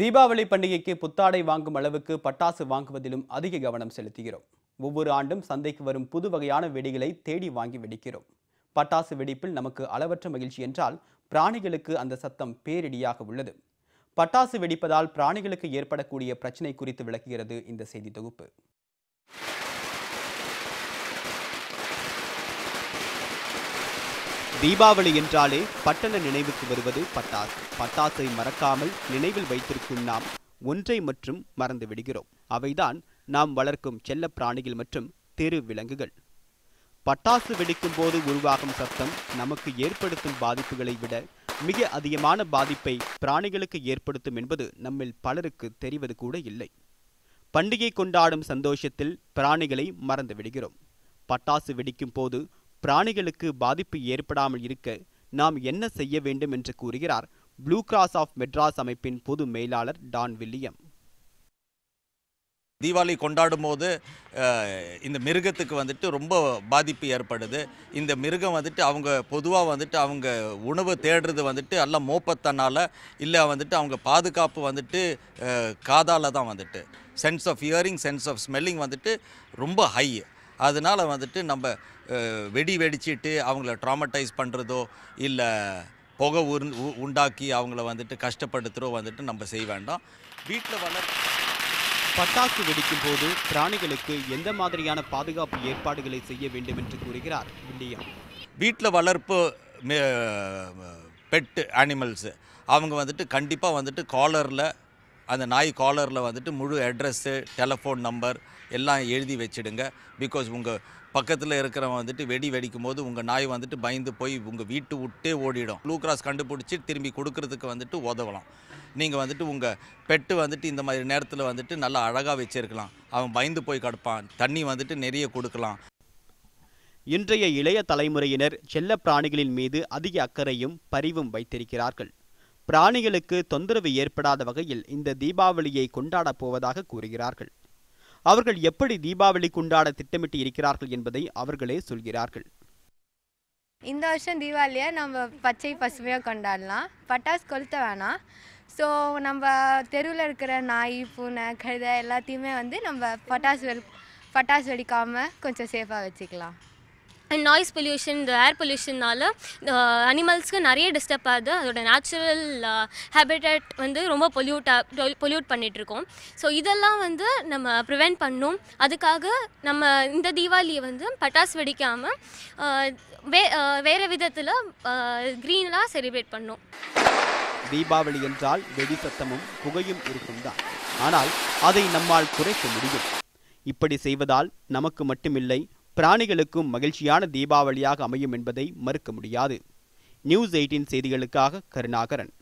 தீபாவளி பண்டிகைக்கு புத்தாடை வாங்கும் அளவுக்கு பட்டாசு வாங்குவதிலும் அதிக கவனம் செலுத்துகிறோம் ஒவ்வொரு ஆண்டும் சந்தைக்கு வரும் புது வகையான வெடிகளை தேடி வாங்கி வெடிக்கிறோம் பட்டாசு வெடிப்பில் நமக்கு அளவற்ற மகிழ்ச்சி என்றால் பிராணிகளுக்கு அந்த சத்தம் பேரிடியாக உள்ளது பட்டாசு வெடிப்பதால் பிராணிகளுக்கு ஏற்படக்கூடிய பிரச்சினை குறித்து விளக்குகிறது இந்த செய்தி தொகுப்பு தீபாவளி என்றாலே பட்டண நினைவுக்கு வருவது பட்டாசு பட்டாசை மறக்காமல் நினைவில் வைத்திருக்கும் நாம் ஒன்றை மற்றும் மறந்து விடுகிறோம் அவைதான் நாம் வளர்க்கும் செல்ல பிராணிகள் மற்றும் தெரு விலங்குகள் பட்டாசு வெடிக்கும் போது உருவாகும் சத்தம் நமக்கு ஏற்படுத்தும் பாதிப்புகளை விட மிக அதிகமான பாதிப்பை பிராணிகளுக்கு ஏற்படுத்தும் என்பது நம்மில் பலருக்கு தெரிவது கூட இல்லை பண்டிகை கொண்டாடும் சந்தோஷத்தில் பிராணிகளை மறந்து விடுகிறோம் பட்டாசு வெடிக்கும் போது பிராணிகளுக்கு பாதிப்பு ஏற்படாமல் இருக்க நாம் என்ன செய்ய வேண்டும் என்று கூறுகிறார் ப்ளூ கிராஸ் ஆஃப் மெட்ராஸ் அமைப்பின் பொது மேலாளர் டான் வில்லியம் தீபாவளி கொண்டாடும் போது இந்த மிருகத்துக்கு வந்துட்டு ரொம்ப பாதிப்பு ஏற்படுது இந்த மிருகம் வந்துட்டு அவங்க பொதுவாக வந்துட்டு அவங்க உணவு தேடுறது வந்துட்டு எல்லாம் மோப்பத்தனால் இல்லை வந்துட்டு அவங்க பாதுகாப்பு வந்துட்டு காதால் தான் வந்துட்டு sense of hearing sense of smelling வந்துட்டு ரொம்ப ஹை அதனால் வந்துட்டு நம்ம வெடி வெடிச்சிட்டு அவங்கள ட்ராமடைஸ் பண்ணுறதோ இல்லை புகை உரு உண்டாக்கி அவங்கள வந்துட்டு கஷ்டப்படுத்துகிறோ வந்துட்டு நம்ம செய்ய வேண்டாம் வீட்டில் வளர் பட்டாசு வெடிக்கும் போது பிராணிகளுக்கு எந்த மாதிரியான பாதுகாப்பு ஏற்பாடுகளை செய்ய வேண்டும் என்று கூறுகிறார் வில்லியம் வீட்டில் வளர்ப்பு பெட்டு அனிமல்ஸு அவங்க வந்துட்டு கண்டிப்பாக வந்துட்டு காலரில் அந்த நாய் காலரில் வந்துட்டு முழு அட்ரஸ்ஸு டெலஃபோன் நம்பர் எல்லாம் எழுதி வச்சுடுங்க பிகாஸ் உங்கள் பக்கத்தில் இருக்கிறவன் வந்துட்டு வெடி வெடிக்கும் போது உங்கள் நாய் வந்துட்டு பயந்து போய் உங்கள் வீட்டு விட்டே ஓடிடும் ப்ளூ கிராஸ் கண்டுபிடிச்சி திரும்பி கொடுக்கறதுக்கு வந்துட்டு உதவலாம் நீங்கள் வந்துட்டு உங்கள் பெட்டு வந்துட்டு இந்த மாதிரி நேரத்தில் வந்துட்டு நல்லா அழகாக வச்சுருக்கலாம் அவன் பயந்து போய் கிடப்பான் தண்ணி வந்துட்டு நிறைய கொடுக்கலாம் இன்றைய இளைய தலைமுறையினர் செல்ல பிராணிகளின் மீது அதிக அக்கறையும் பரிவும் வைத்திருக்கிறார்கள் பிராணிகளுக்கு தொந்தரவு ஏற்படாத வகையில் இந்த தீபாவளியை கொண்டாடப் போவதாக கூறுகிறார்கள் அவர்கள் எப்படி தீபாவளி கொண்டாட திட்டமிட்டு இருக்கிறார்கள் என்பதை அவர்களே சொல்கிறார்கள் இந்த வருஷம் தீபாவளியை நம்ம பச்சை பசுமையாக கொண்டாடலாம் பட்டாசு கொளுத்த வேணாம் ஸோ நம்ம தெருவில் இருக்கிற நாய் பூனை கழுதை எல்லாத்தையுமே வந்து நம்ம பட்டாசு வெடி பட்டாசு வெடிக்காமல் கொஞ்சம் சேஃபாக வச்சுக்கலாம் அண்ட் நாய்ஸ் பொல்யூஷன் இந்த ஏர் பொல்யூஷனால் அனிமல்ஸ்க்கு நிறைய டிஸ்டர்ப் ஆகுது அதோட நேச்சுரல் ஹேபிட்டட் வந்து ரொம்ப பொல்யூட் பொல்யூட் பண்ணிகிட்ருக்கோம் ஸோ இதெல்லாம் வந்து நம்ம ப்ரிவெண்ட் பண்ணும் அதுக்காக நம்ம இந்த தீபாவளியை வந்து பட்டாசு வெடிக்காமல் வே வேறு விதத்தில் க்ரீனெலாம் செலிப்ரேட் பண்ணும் தீபாவளி என்றால் வெடி சத்தமும் புகையும் இருக்கும் தான் ஆனால் அதை நம்மால் குறைக்க முடியும் இப்படி செய்வதால் நமக்கு மட்டுமில்லை பிராணிகளுக்கும் மகிழ்ச்சியான தீபாவளியாக அமையும் என்பதை மறுக்க முடியாது நியூஸ் எயிட்டின் செய்திகளுக்காக கருணாகரன்